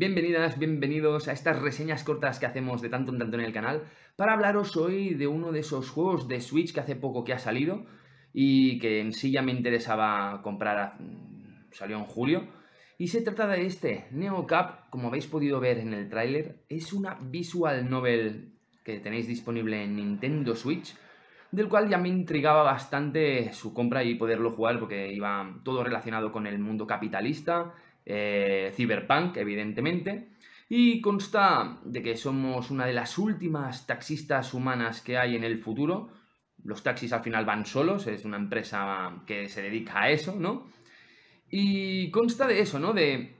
Bienvenidas, bienvenidos a estas reseñas cortas que hacemos de tanto en tanto en el canal para hablaros hoy de uno de esos juegos de Switch que hace poco que ha salido y que en sí ya me interesaba comprar, salió en julio. Y se trata de este, Neo Cap, como habéis podido ver en el tráiler, es una visual novel que tenéis disponible en Nintendo Switch, del cual ya me intrigaba bastante su compra y poderlo jugar porque iba todo relacionado con el mundo capitalista eh, Cyberpunk, evidentemente, y consta de que somos una de las últimas taxistas humanas que hay en el futuro. Los taxis al final van solos, es una empresa que se dedica a eso, ¿no? Y consta de eso, ¿no? De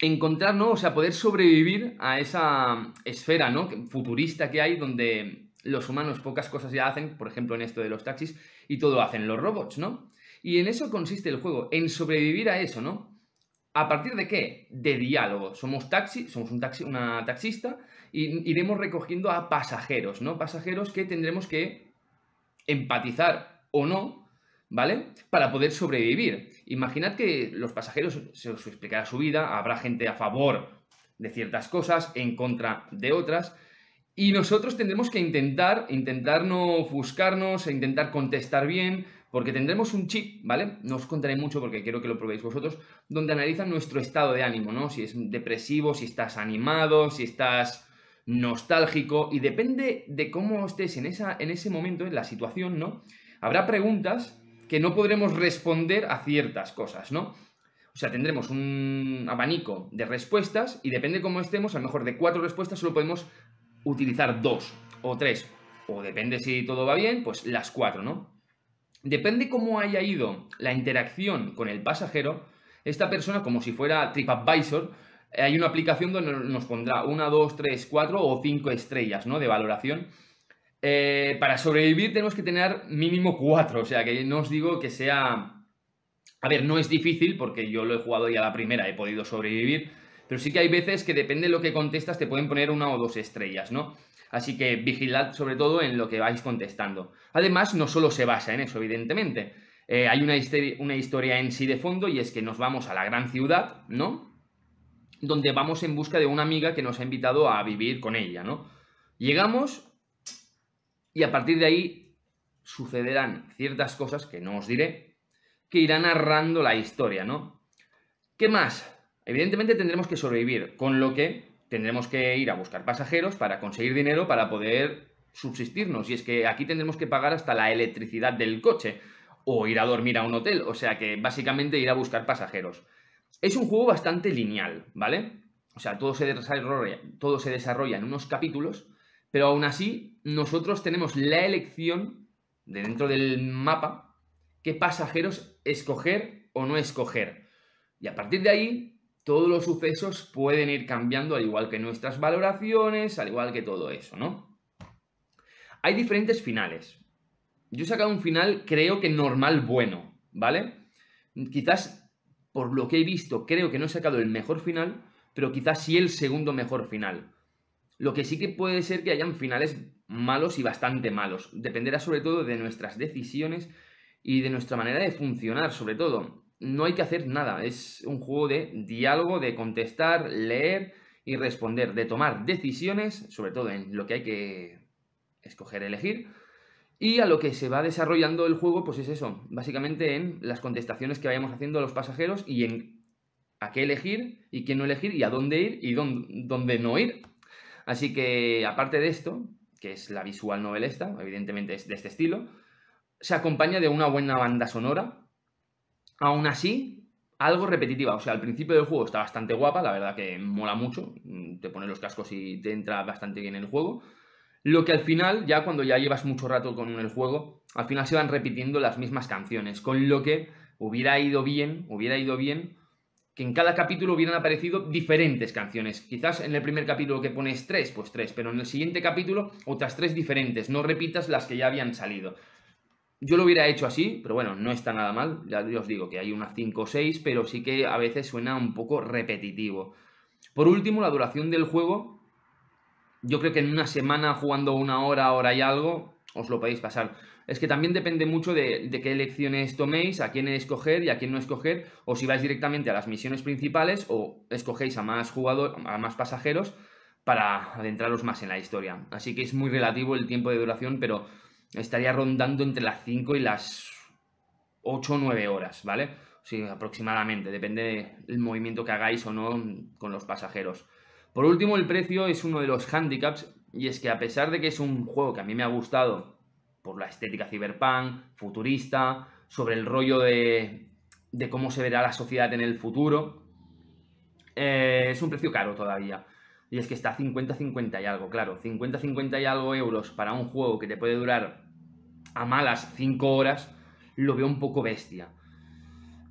encontrar, ¿no? O sea, poder sobrevivir a esa esfera, ¿no? Futurista que hay donde los humanos pocas cosas ya hacen, por ejemplo, en esto de los taxis, y todo hacen los robots, ¿no? Y en eso consiste el juego, en sobrevivir a eso, ¿no? ¿A partir de qué? De diálogo. Somos taxi, somos un taxi, una taxista y iremos recogiendo a pasajeros, ¿no? Pasajeros que tendremos que empatizar o no, ¿vale? Para poder sobrevivir. Imaginad que los pasajeros se os explicará su vida, habrá gente a favor de ciertas cosas, en contra de otras, y nosotros tendremos que intentar, intentar no ofuscarnos, e intentar contestar bien, porque tendremos un chip, ¿vale? No os contaré mucho porque quiero que lo probéis vosotros, donde analizan nuestro estado de ánimo, ¿no? Si es depresivo, si estás animado, si estás nostálgico, y depende de cómo estés en, esa, en ese momento, en la situación, ¿no? Habrá preguntas que no podremos responder a ciertas cosas, ¿no? O sea, tendremos un abanico de respuestas y depende de cómo estemos, a lo mejor de cuatro respuestas solo podemos utilizar dos o tres, o depende si todo va bien, pues las cuatro, ¿no? Depende cómo haya ido la interacción con el pasajero, esta persona, como si fuera TripAdvisor, hay una aplicación donde nos pondrá una, dos, tres, cuatro o cinco estrellas ¿no? de valoración. Eh, para sobrevivir tenemos que tener mínimo cuatro, o sea que no os digo que sea... A ver, no es difícil porque yo lo he jugado ya la primera, he podido sobrevivir, pero sí que hay veces que depende de lo que contestas te pueden poner una o dos estrellas, ¿no? Así que vigilad sobre todo en lo que vais contestando. Además, no solo se basa en eso, evidentemente. Eh, hay una, una historia en sí de fondo y es que nos vamos a la gran ciudad, ¿no? Donde vamos en busca de una amiga que nos ha invitado a vivir con ella, ¿no? Llegamos y a partir de ahí sucederán ciertas cosas que no os diré, que irán narrando la historia, ¿no? ¿Qué más? Evidentemente tendremos que sobrevivir, con lo que tendremos que ir a buscar pasajeros para conseguir dinero para poder subsistirnos. Y es que aquí tendremos que pagar hasta la electricidad del coche o ir a dormir a un hotel. O sea que básicamente ir a buscar pasajeros. Es un juego bastante lineal, ¿vale? O sea, todo se desarrolla, todo se desarrolla en unos capítulos, pero aún así nosotros tenemos la elección de dentro del mapa qué pasajeros escoger o no escoger. Y a partir de ahí todos los sucesos pueden ir cambiando, al igual que nuestras valoraciones, al igual que todo eso, ¿no? Hay diferentes finales. Yo he sacado un final, creo que normal bueno, ¿vale? Quizás, por lo que he visto, creo que no he sacado el mejor final, pero quizás sí el segundo mejor final. Lo que sí que puede ser que hayan finales malos y bastante malos. Dependerá sobre todo de nuestras decisiones y de nuestra manera de funcionar, sobre todo no hay que hacer nada. Es un juego de diálogo, de contestar, leer y responder, de tomar decisiones, sobre todo en lo que hay que escoger, elegir. Y a lo que se va desarrollando el juego, pues es eso, básicamente en las contestaciones que vayamos haciendo a los pasajeros y en a qué elegir y qué no elegir y a dónde ir y dónde, dónde no ir. Así que, aparte de esto, que es la visual novel evidentemente es de este estilo, se acompaña de una buena banda sonora, Aún así, algo repetitiva. O sea, al principio del juego está bastante guapa, la verdad que mola mucho. Mm, te pones los cascos y te entra bastante bien el juego. Lo que al final, ya cuando ya llevas mucho rato con el juego, al final se van repitiendo las mismas canciones, con lo que hubiera ido bien, hubiera ido bien que en cada capítulo hubieran aparecido diferentes canciones. Quizás en el primer capítulo que pones tres, pues tres, pero en el siguiente capítulo otras tres diferentes, no repitas las que ya habían salido. Yo lo hubiera hecho así, pero bueno, no está nada mal. Ya os digo que hay unas 5 o 6, pero sí que a veces suena un poco repetitivo. Por último, la duración del juego. Yo creo que en una semana jugando una hora, hora y algo, os lo podéis pasar. Es que también depende mucho de, qué elecciones toméis, a quién escoger y a quién no escoger, o si vais directamente a las misiones principales o escogéis a más jugadores, a más pasajeros para adentraros más en la historia. Así que es muy relativo el tiempo de duración, pero estaría rondando entre las 5 y las 8 o 9 horas, ¿vale? Sí, aproximadamente, depende del movimiento que hagáis o no con los pasajeros. Por último, el precio es uno de los handicaps y es que a pesar de que es un juego que a mí me ha gustado por la estética cyberpunk, futurista, sobre el rollo de, cómo se verá la sociedad en el futuro, eh, es un precio caro todavía. Y es que está 50-50 y algo, claro. 50-50 y algo euros para un juego que te puede durar a malas 5 horas, lo veo un poco bestia.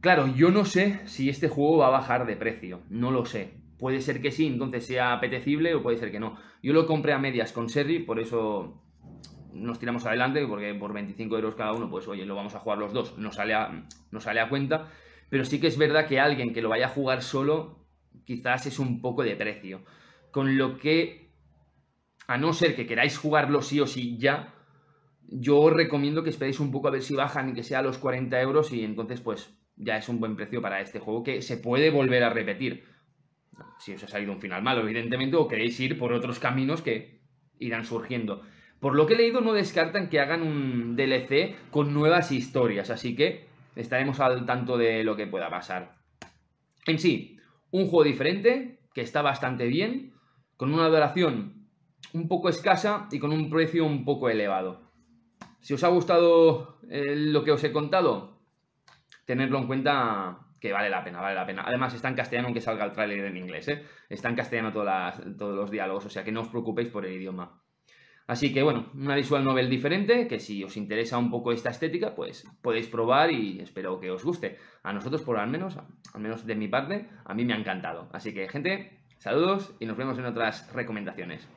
Claro, yo no sé si este juego va a bajar de precio, no lo sé. Puede ser que sí, entonces sea apetecible o puede ser que no. Yo lo compré a medias con Serri, por eso nos tiramos adelante, porque por 25 euros cada uno, pues oye, lo vamos a jugar los dos, no sale no sale a cuenta. Pero sí que es verdad que alguien que lo vaya a jugar solo, quizás es un poco de precio con lo que, a no ser que queráis jugarlo sí o sí ya, yo os recomiendo que esperéis un poco a ver si bajan y que sea a los 40 euros y entonces pues ya es un buen precio para este juego que se puede volver a repetir. Si os ha salido un final malo, evidentemente, o queréis ir por otros caminos que irán surgiendo. Por lo que he leído, no descartan que hagan un DLC con nuevas historias, así que estaremos al tanto de lo que pueda pasar. En sí, un juego diferente, que está bastante bien, con una adoración un poco escasa y con un precio un poco elevado. Si os ha gustado eh, lo que os he contado, tenerlo en cuenta que vale la pena, vale la pena. Además está en castellano aunque salga el tráiler en inglés, ¿eh? está en castellano todos los diálogos, o sea que no os preocupéis por el idioma. Así que bueno, una visual novel diferente, que si os interesa un poco esta estética, pues podéis probar y espero que os guste. A nosotros, por al menos, al menos de mi parte, a mí me ha encantado. Así que gente, Saludos y nos vemos en otras recomendaciones.